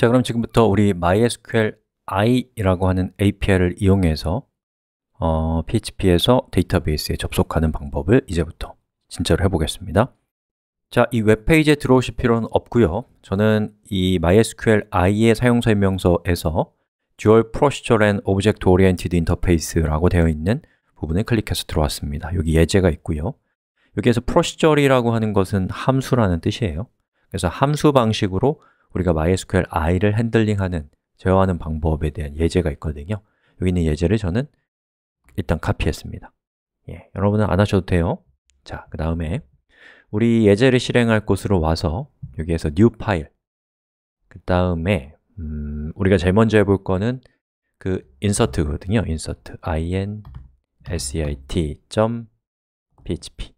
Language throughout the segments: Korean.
자, 그럼 지금부터 우리 MySQL i 라고 하는 API를 이용해서 어, PHP에서 데이터베이스에 접속하는 방법을 이제부터 진짜로 해보겠습니다 자, 이 웹페이지에 들어오실 필요는 없고요 저는 이 MySQL i의 사용설명서에서 Dual Procedure and Object Oriented Interface라고 되어 있는 부분을 클릭해서 들어왔습니다 여기 예제가 있고요 여기에서 procedure이라고 하는 것은 함수라는 뜻이에요 그래서 함수 방식으로 우리가 MySQL i를 핸들링하는, 제어하는 방법에 대한 예제가 있거든요 여기 있는 예제를 저는 일단 카피했습니다 예, 여러분은 안 하셔도 돼요 자, 그 다음에 우리 예제를 실행할 곳으로 와서 여기에서 new 파일 그 다음에 음, 우리가 제일 먼저 해볼 거는 그 인서트거든요 인서트 insert.php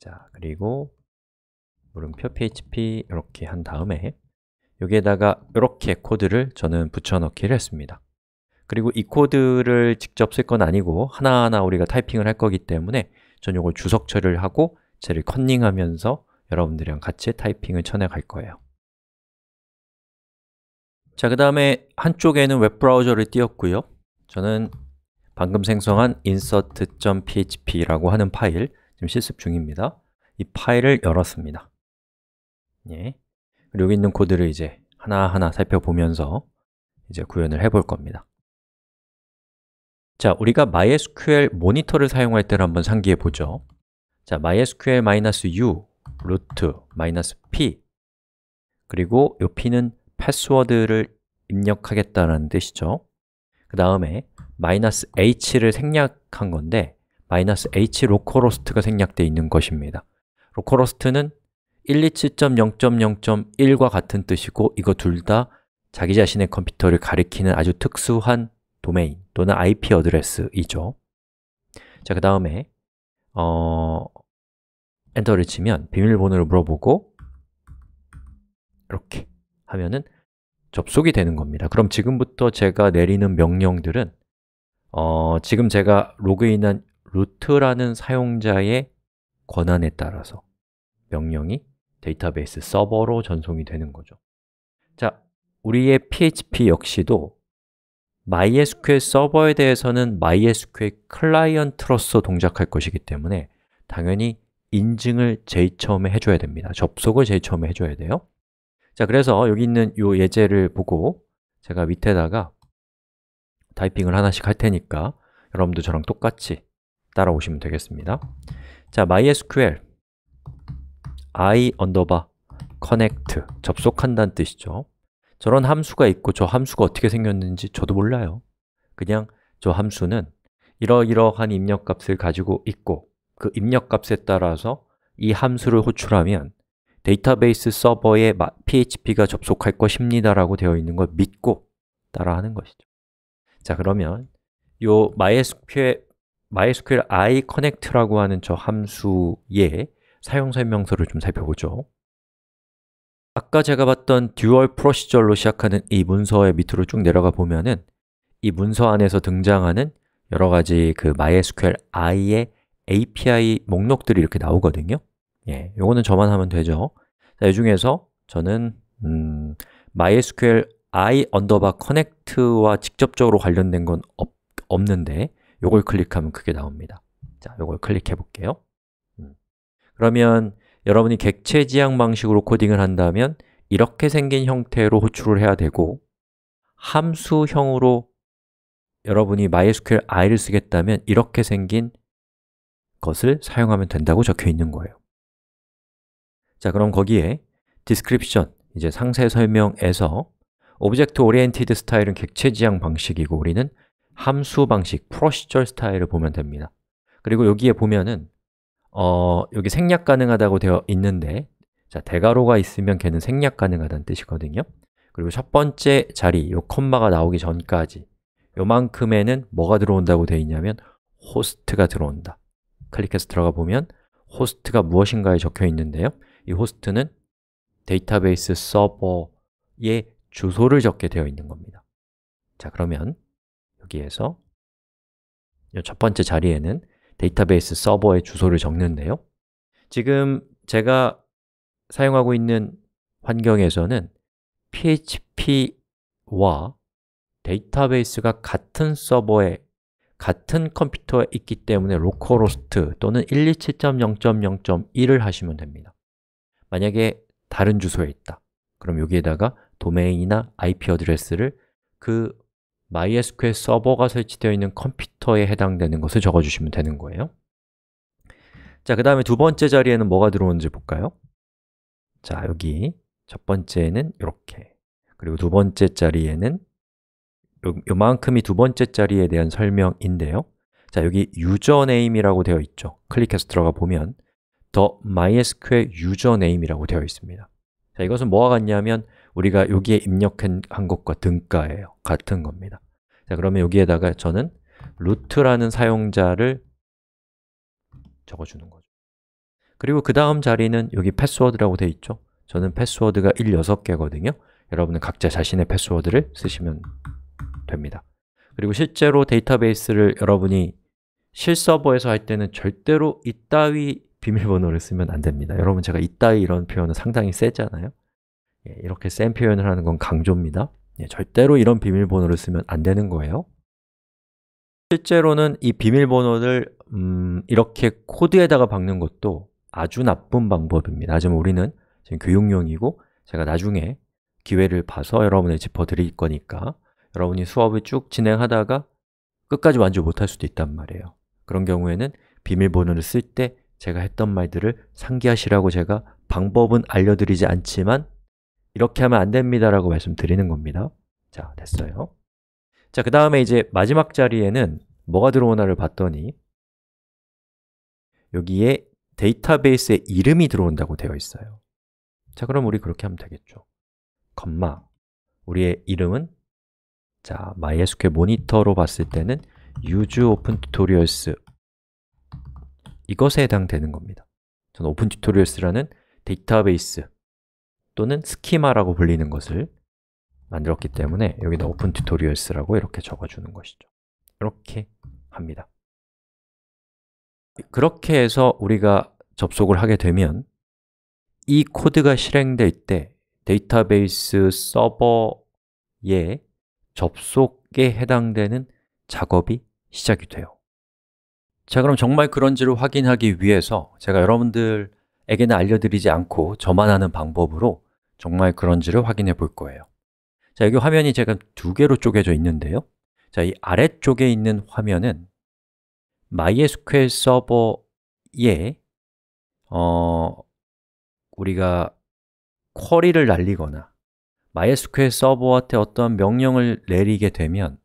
자, 그리고 물음표 php 이렇게 한 다음에 여기에다가 이렇게 코드를 저는 붙여넣기를 했습니다 그리고 이 코드를 직접 쓸 건 아니고 하나하나 우리가 타이핑을 할 거기 때문에 전 이걸 주석 처리를 하고 쟤를 컨닝하면서 여러분들이랑 같이 타이핑을 쳐내갈 거예요 자, 그 다음에 한쪽에는 웹브라우저를 띄웠고요 저는 방금 생성한 insert.php라고 하는 파일 지금 실습 중입니다 이 파일을 열었습니다 예. 그리고 여기 있는 코드를 이제 하나하나 살펴보면서 이제 구현을 해 볼 겁니다 자, 우리가 MySQL 모니터를 사용할 때를 한번 상기해 보죠 자, mysql-u root -p 그리고 이 p는 패스워드를 입력하겠다는 뜻이죠 그 다음에 -h를 생략한 건데 -h 로컬호스트가 생략되어 있는 것입니다 로컬호스트는 127.0.0.1과 같은 뜻이고 이거 둘 다 자기 자신의 컴퓨터를 가리키는 아주 특수한 도메인 또는 IP 어드레스이죠 자, 그 다음에 어... 엔터를 치면 비밀번호를 물어보고 이렇게 하면은 접속이 되는 겁니다 그럼 지금부터 제가 내리는 명령들은 어, 지금 제가 로그인한 루트라는 사용자의 권한에 따라서 명령이 데이터베이스 서버로 전송이 되는 거죠 자, 우리의 PHP 역시도 MySQL 서버에 대해서는 MySQL 클라이언트로서 동작할 것이기 때문에 당연히 인증을 제일 처음에 해줘야 됩니다 접속을 제일 처음에 해줘야 돼요 자, 그래서 여기 있는 이 예제를 보고 제가 밑에다가 타이핑을 하나씩 할 테니까 여러분도 저랑 똑같이 따라오시면 되겠습니다 자, MySQL i 언더바 connect 접속한다는 뜻이죠 저런 함수가 있고 저 함수가 어떻게 생겼는지 저도 몰라요 그냥 저 함수는 이러이러한 입력값을 가지고 있고 그 입력값에 따라서 이 함수를 호출하면 데이터베이스 서버에 PHP가 접속할 것입니다 라고 되어 있는 걸 믿고 따라하는 것이죠 자 그러면 이 MySQL, MySQL i connect라고 하는 저 함수에 사용 설명서를 좀 살펴보죠. 아까 제가 봤던 듀얼 프로시절로 시작하는 이 문서의 밑으로 쭉 내려가 보면은 이 문서 안에서 등장하는 여러 가지 그 MySQL i의 API 목록들이 이렇게 나오거든요. 예, 요거는 저만 하면 되죠. 자, 이 중에서 저는 음, MySQL i 언더바 커넥트와 직접적으로 관련된 건 없, 없는데 요걸 클릭하면 그게 나옵니다. 자, 요걸 클릭해 볼게요. 그러면 여러분이 객체 지향 방식으로 코딩을 한다면 이렇게 생긴 형태로 호출을 해야 되고 함수형으로 여러분이 MySQL i를 쓰겠다면 이렇게 생긴 것을 사용하면 된다고 적혀 있는 거예요 자, 그럼 거기에 description, 이제 상세 설명에서 오브젝트 오리엔티드 스타일은 객체 지향 방식이고 우리는 함수 방식, 프로시절 스타일을 보면 됩니다 그리고 여기에 보면은 어, 여기 생략 가능하다고 되어 있는데 자, 대괄호가 있으면 걔는 생략 가능하다는 뜻이거든요 그리고 첫 번째 자리, 이 콤마가 나오기 전까지 이만큼에는 뭐가 들어온다고 되어 있냐면 호스트가 들어온다 클릭해서 들어가 보면 호스트가 무엇인가에 적혀 있는데요 이 호스트는 데이터베이스 서버의 주소를 적게 되어 있는 겁니다 자, 그러면 여기에서 첫 번째 자리에는 데이터베이스 서버의 주소를 적는데요 지금 제가 사용하고 있는 환경에서는 php와 데이터베이스가 같은 서버에 같은 컴퓨터에 있기 때문에 로컬호스트 또는 127.0.0.1을 하시면 됩니다 만약에 다른 주소에 있다 그럼 여기에다가 도메인이나 IP 어드레스를 그 MySQL 서버가 설치되어 있는 컴퓨터에 해당되는 것을 적어주시면 되는 거예요 자, 그 다음에 두 번째 자리에는 뭐가 들어오는지 볼까요? 자, 여기 첫 번째는 이렇게 그리고 두 번째 자리에는 요, 만큼이두 번째 자리에 대한 설명인데요 자, 여기 유저네임이라고 되어 있죠 클릭해서 들어가 보면 더 MySQL 유저네임이라고 되어 있습니다 자, 이것은 뭐와 같냐면 우리가 여기에 입력한 것과 등가예요. 같은 겁니다. 자, 그러면 여기에다가 저는 루트라는 사용자를 적어주는 거죠. 그리고 그 다음 자리는 여기 패스워드라고 되어 있죠. 저는 패스워드가 1, 6개거든요. 여러분은 각자 자신의 패스워드를 쓰시면 됩니다. 그리고 실제로 데이터베이스를 여러분이 실서버에서 할 때는 절대로 이따위 비밀번호를 쓰면 안 됩니다. 여러분 제가 이따위 이런 표현은 상당히 세잖아요. 예, 이렇게 센 표현을 하는 건 강조입니다. 예, 절대로 이런 비밀번호를 쓰면 안 되는 거예요. 실제로는 이 비밀번호를 음, 이렇게 코드에다가 박는 것도 아주 나쁜 방법입니다. 하지만 우리는 지금 교육용이고 제가 나중에 기회를 봐서 여러분을 짚어드릴 거니까 여러분이 수업을 쭉 진행하다가 끝까지 완주 못할 수도 있단 말이에요. 그런 경우에는 비밀번호를 쓸 때 제가 했던 말들을 상기하시라고 제가 방법은 알려드리지 않지만 이렇게 하면 안 됩니다라고 말씀드리는 겁니다 자, 됐어요 자, 그 다음에 이제 마지막 자리에는 뭐가 들어오나를 봤더니 여기에 데이터베이스의 이름이 들어온다고 되어 있어요 자, 그럼 우리 그렇게 하면 되겠죠 컴마 우리의 이름은 자, MySQL 모니터로 봤을 때는 use open tutorials 이것에 해당되는 겁니다 저는 open tutorials라는 데이터베이스 또는 스키마라고 불리는 것을 만들었기 때문에 여기다 open tutorials라고 이렇게 적어주는 것이죠 이렇게 합니다 그렇게 해서 우리가 접속을 하게 되면 이 코드가 실행될 때 데이터베이스 서버에 접속에 해당되는 작업이 시작이 돼요 자 그럼 정말 그런지를 확인하기 위해서 제가 여러분들 에게는 알려드리지 않고 저만 하는 방법으로 정말 그런지를 확인해 볼 거예요 자, 여기 화면이 제가 두 개로 쪼개져 있는데요 자, 이 아래쪽에 있는 화면은 MySQL 서버에 어, 우리가 쿼리를 날리거나 MySQL 서버한테 어떤 명령을 내리게 되면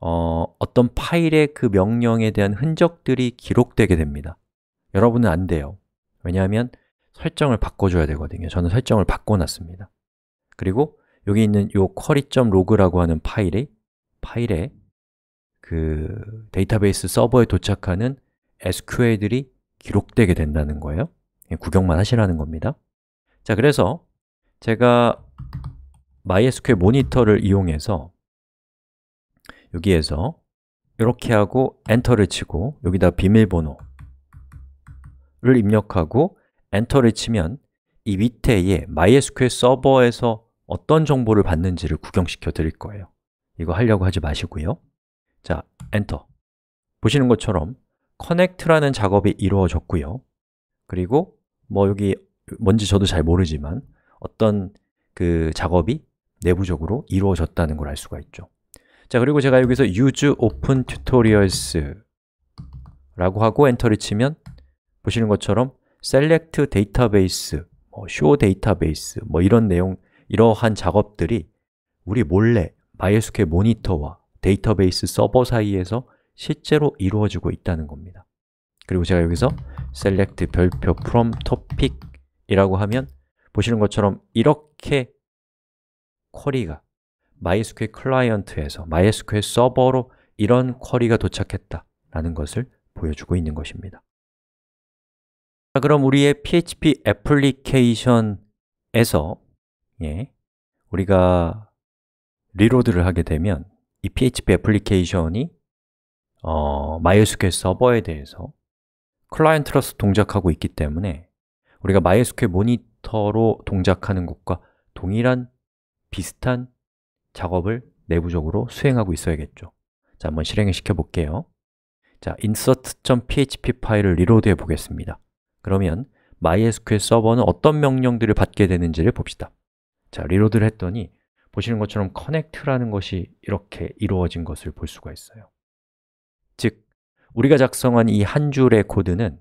어, 어떤 파일의 그 명령에 대한 흔적들이 기록되게 됩니다 여러분은 안 돼요 왜냐하면 설정을 바꿔줘야 되거든요 저는 설정을 바꿔놨습니다 그리고 여기 있는 이 query.log라고 하는 파일의 파일에 그 데이터베이스 서버에 도착하는 SQL들이 기록되게 된다는 거예요 예, 구경만 하시라는 겁니다 자, 그래서 제가 MySQL 모니터를 이용해서 여기에서 이렇게 하고 엔터를 치고 여기다 비밀번호 를 입력하고 엔터를 치면 이 밑에에 MySQL 서버에서 어떤 정보를 받는지를 구경시켜 드릴 거예요 이거 하려고 하지 마시고요 자, 엔터 보시는 것처럼 커넥트라는 작업이 이루어졌고요 그리고 뭐 여기 뭔지 저도 잘 모르지만 어떤 그 작업이 내부적으로 이루어졌다는 걸 알 수가 있죠 자, 그리고 제가 여기서 use open tutorials 라고 하고 엔터를 치면 보시는 것처럼 select database, 뭐 show database 뭐 이런 내용 이러한 작업들이 우리 몰래 MySQL 모니터와 데이터베이스 서버 사이에서 실제로 이루어지고 있다는 겁니다 그리고 제가 여기서 select 별표 from topic 이라고 하면 보시는 것처럼 이렇게 쿼리가 MySQL 클라이언트에서 MySQL 서버로 이런 쿼리가 도착했다 라는 것을 보여주고 있는 것입니다 자, 그럼 우리의 PHP 애플리케이션에서 예, 우리가 리로드를 하게 되면 이 PHP 애플리케이션이 어, MySQL 서버에 대해서 클라이언트로서 동작하고 있기 때문에 우리가 MySQL 모니터로 동작하는 것과 동일한 비슷한 작업을 내부적으로 수행하고 있어야겠죠 자, 한번 실행을 시켜볼게요 자, insert.php 파일을 리로드해 보겠습니다 그러면 MySQL 서버는 어떤 명령들을 받게 되는지를 봅시다 자, 리로드를 했더니 보시는 것처럼 커넥트라는 것이 이렇게 이루어진 것을 볼 수가 있어요 즉, 우리가 작성한 이 한 줄의 코드는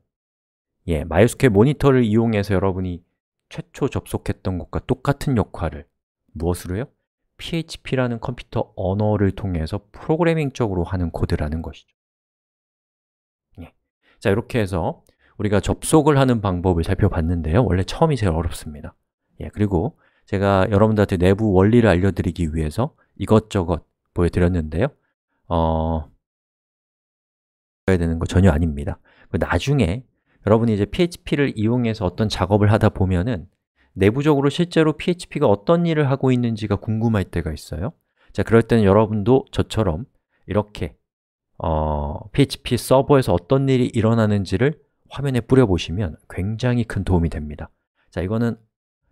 예, MySQL 모니터를 이용해서 여러분이 최초 접속했던 것과 똑같은 역할을 무엇으로요? PHP라는 컴퓨터 언어를 통해서 프로그래밍적으로 하는 코드라는 것이죠 예. 자, 이렇게 해서 우리가 접속을 하는 방법을 살펴봤는데요 원래 처음이 제일 어렵습니다 예, 그리고 제가 여러분들한테 내부 원리를 알려드리기 위해서 이것저것 보여드렸는데요 어... 해야 되는 거 전혀 아닙니다 그 나중에 여러분이 이제 PHP를 이용해서 어떤 작업을 하다 보면은 내부적으로 실제로 PHP가 어떤 일을 하고 있는지가 궁금할 때가 있어요 자, 그럴 때는 여러분도 저처럼 이렇게 어, PHP 서버에서 어떤 일이 일어나는지를 화면에 뿌려보시면 굉장히 큰 도움이 됩니다 자, 이거는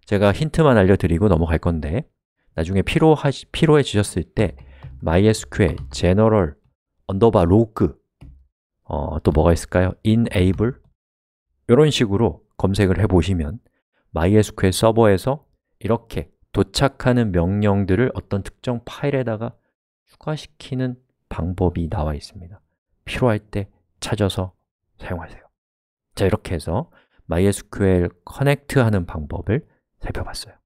제가 힌트만 알려드리고 넘어갈 건데 나중에 필요하, 필요해지셨을 때 MySQL, General, Underbar, Log 어, 또 뭐가 있을까요? Enable 이런 식으로 검색을 해보시면 MySQL 서버에서 이렇게 도착하는 명령들을 어떤 특정 파일에다가 추가시키는 방법이 나와 있습니다 필요할 때 찾아서 사용하세요 자, 이렇게 해서 MySQL 커넥트 하는 방법을 살펴봤어요.